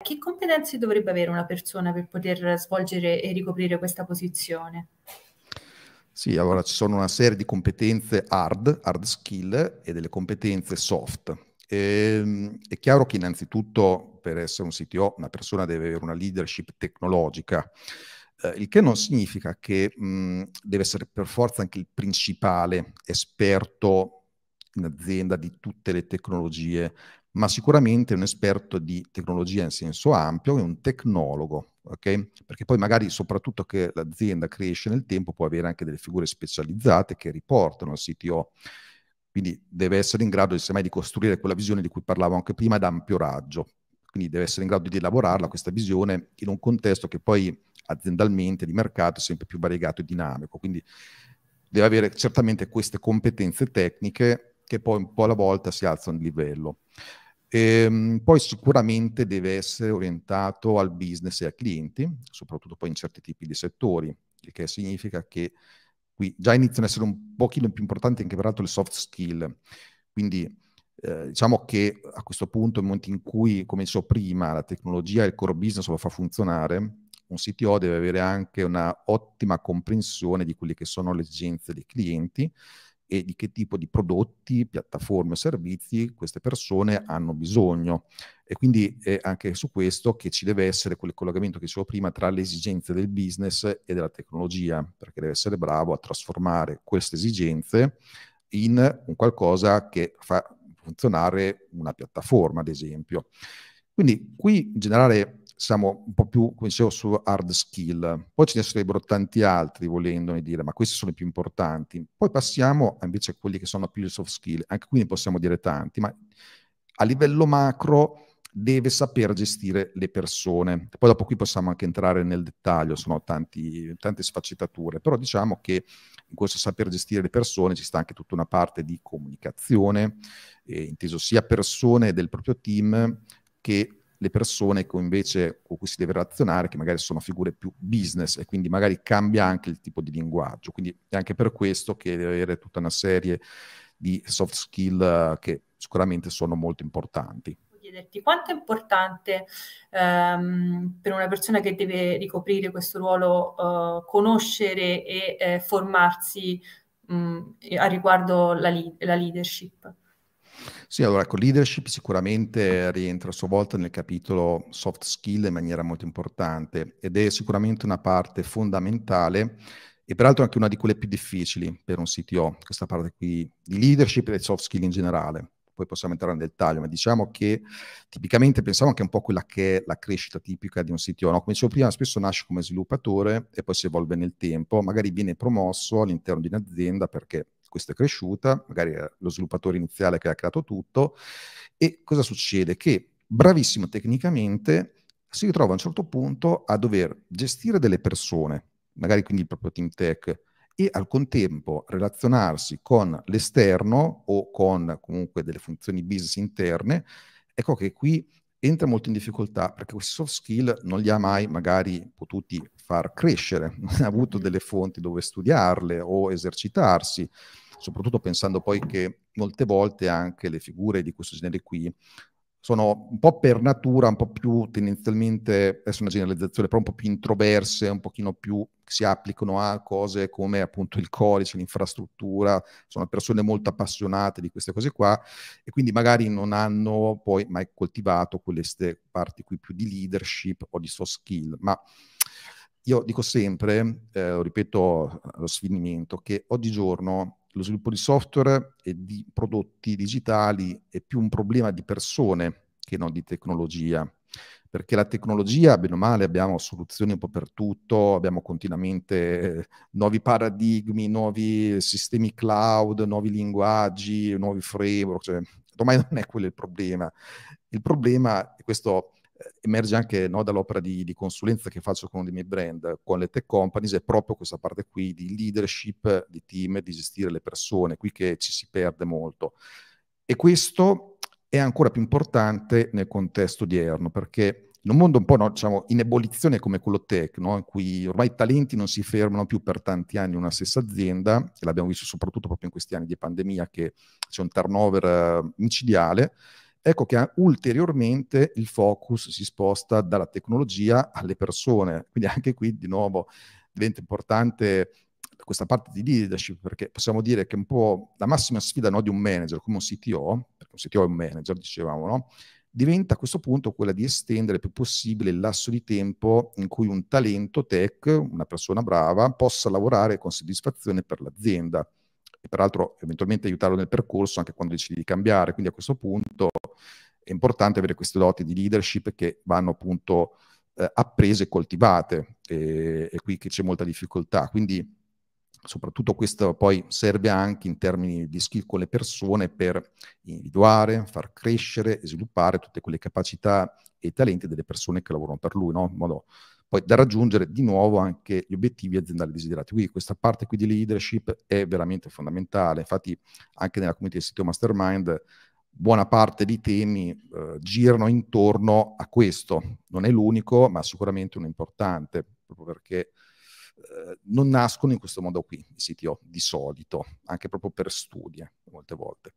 Che competenze dovrebbe avere una persona per poter svolgere e ricoprire questa posizione? Sì, allora ci sono una serie di competenze hard, hard skill e delle competenze soft. E, ehm, è chiaro che innanzitutto per essere un CTO una persona deve avere una leadership tecnologica, eh, il che non significa che mh, mm, deve essere per forza anche il principale esperto in azienda di tutte le tecnologie ma sicuramente un esperto di tecnologia in senso ampio e un tecnologo, okay? Perché poi magari soprattutto che l'azienda cresce nel tempo può avere anche delle figure specializzate che riportano al CTO. Quindi deve essere in grado semmai di costruire quella visione di cui parlavo anche prima ad ampio raggio. Quindi deve essere in grado di elaborarla questa visione in un contesto che poi aziendalmente, di mercato, è sempre più variegato e dinamico. Quindi deve avere certamente queste competenze tecniche che poi un po' alla volta si alzano di livello. Ehm, poi sicuramente deve essere orientato al business e ai clienti, soprattutto poi in certi tipi di settori, il che significa che qui già iniziano ad essere un pochino più importanti anche peraltro le soft skill. Quindi eh, diciamo che a questo punto, nel momento in cui, come dicevo prima, la tecnologia e il core business lo fa funzionare, un CTO deve avere anche una ottima comprensione di quelle che sono le esigenze dei clienti e di che tipo di prodotti, piattaforme o servizi queste persone hanno bisogno. E quindi è anche su questo che ci deve essere quel collegamento che dicevo prima tra le esigenze del business e della tecnologia, perché deve essere bravo a trasformare queste esigenze in un qualcosa che fa funzionare una piattaforma, ad esempio. Quindi qui in generale siamo un po' più, come dicevo, su hard skill. Poi ce ne sarebbero tanti altri, volendone dire, ma questi sono i più importanti. Poi passiamo invece a quelli che sono più soft skill. Anche qui ne possiamo dire tanti, ma a livello macro deve saper gestire le persone. Poi dopo qui possiamo anche entrare nel dettaglio, sono tanti, tante sfaccettature, però diciamo che in questo saper gestire le persone ci sta anche tutta una parte di comunicazione, eh, inteso sia persone del proprio team che le persone con, invece, con cui si deve relazionare, che magari sono figure più business e quindi magari cambia anche il tipo di linguaggio. Quindi è anche per questo che deve avere tutta una serie di soft skill che sicuramente sono molto importanti quanto è importante ehm, per una persona che deve ricoprire questo ruolo eh, conoscere e eh, formarsi mh, mm, a riguardo la, li- la leadership? Sì, allora ecco, leadership sicuramente rientra a sua volta nel capitolo soft skill in maniera molto importante ed è sicuramente una parte fondamentale e peraltro anche una di quelle più difficili per un CTO, questa parte qui di leadership e soft skill in generale. Poi possiamo entrare nel dettaglio, ma diciamo che tipicamente pensiamo anche un po' a quella che è la crescita tipica di un CTO. No? Come dicevo prima, spesso nasce come sviluppatore e poi si evolve nel tempo, magari viene promosso all'interno di un'azienda perché questo è cresciuta, magari è lo sviluppatore iniziale che ha creato tutto, e cosa succede? Che bravissimo tecnicamente si ritrova a un certo punto a dover gestire delle persone, magari quindi il proprio team tech, e al contempo relazionarsi con l'esterno o con comunque delle funzioni business interne, ecco che qui entra molto in difficoltà perché questi soft skill non li ha mai magari potuti far crescere, non ha avuto delle fonti dove studiarle o esercitarsi, soprattutto pensando poi che molte volte anche le figure di questo genere qui sono un po' per natura, un po' più tendenzialmente, adesso una generalizzazione, però un po' più introverse, un pochino più si applicano a cose come appunto il codice, l'infrastruttura, sono persone molto appassionate di queste cose qua e quindi magari non hanno poi mai coltivato queste parti qui più di leadership o di soft skill, ma io dico sempre, eh, lo ripeto allo sfinimento, che oggigiorno lo sviluppo di software e di prodotti digitali è più un problema di persone che non di tecnologia, perché la tecnologia, bene o male, abbiamo soluzioni un po' per tutto, abbiamo continuamente eh, nuovi paradigmi, nuovi sistemi cloud, nuovi linguaggi, nuovi framework, cioè, domani non è quello il problema. Il problema, e questo emerge anche no, dall'opera di, di, consulenza che faccio con uno dei miei brand, con le tech companies, è proprio questa parte qui di leadership, di team, di gestire le persone, qui che ci si perde molto. E questo è ancora più importante nel contesto odierno, perché in un mondo un po' no, diciamo, in ebollizione come quello tech, no, in cui ormai i talenti non si fermano più per tanti anni in una stessa azienda, e l'abbiamo visto soprattutto proprio in questi anni di pandemia, che c'è un turnover eh, micidiale, uh, ecco che ulteriormente il focus si sposta dalla tecnologia alle persone. Quindi anche qui di nuovo diventa importante questa parte di leadership, perché possiamo dire che un po' la massima sfida no, di un manager come un CTO, perché un CTO è un manager, dicevamo, no? diventa a questo punto quella di estendere il più possibile il lasso di tempo in cui un talento tech, una persona brava, possa lavorare con soddisfazione per l'azienda e peraltro eventualmente aiutarlo nel percorso anche quando decidi di cambiare. Quindi a questo punto è importante avere queste doti di leadership che vanno appunto eh, apprese e coltivate. E, è qui che c'è molta difficoltà. Quindi soprattutto questo poi serve anche in termini di skill con le persone per individuare, far crescere e sviluppare tutte quelle capacità e talenti delle persone che lavorano per lui, no? in modo poi da raggiungere di nuovo anche gli obiettivi aziendali desiderati. Quindi questa parte qui di leadership è veramente fondamentale, infatti anche nella community del sito Mastermind buona parte dei temi eh, girano intorno a questo, non è l'unico ma sicuramente uno importante, proprio perché eh, non nascono in questo modo qui i siti di solito, anche proprio per studi eh, molte volte.